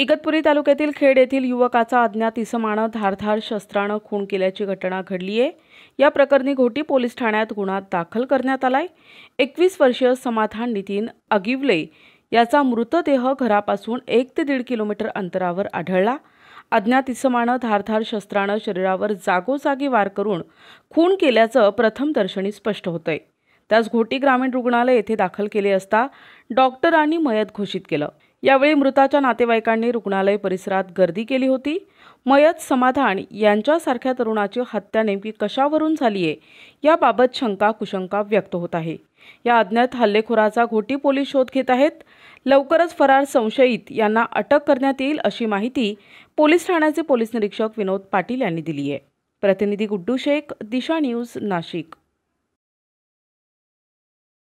इगतपुरी तालुक्यातील खेड येथील युवकाचा अज्ञात इसमानं धारधार शस्त्रानं खून केल्याची घटना घडली आहे या प्रकरणी घोटी पोलीस ठाण्यात गुन्हा दाखल करण्यात आलाय एकवीस वर्षीय समाधान नितीन अगिवले याचा मृतदेह घरापासून एक ते दीड किलोमीटर अंतरावर आढळला अज्ञात इसमानं धारधार शस्त्रानं शरीरावर जागोजागी वार करून खून केल्याचं प्रथमदर्शनी स्पष्ट होतंय त्यास घोटी ग्रामीण रुग्णालय येथे दाखल केले असता डॉक्टरांनी मयत घोषित केलं यावेळी मृताच्या नातेवाईकांनी रुग्णालय परिसरात गर्दी केली होती मयत समाधान यांच्यासारख्या तरुणाची हत्या नेमकी कशावरून झाली आहे याबाबत शंका कुशंका व्यक्त होत आहे या अज्ञात हल्लेखोराचा घोटी पोलीस शोध घेत आहेत लवकरच फरार संशयित यांना अटक करण्यात येईल अशी माहिती पोलीस ठाण्याचे पोलीस निरीक्षक विनोद पाटील यांनी दिली आहे प्रतिनिधी गुड्डू शेख दिशा न्यूज नाशिक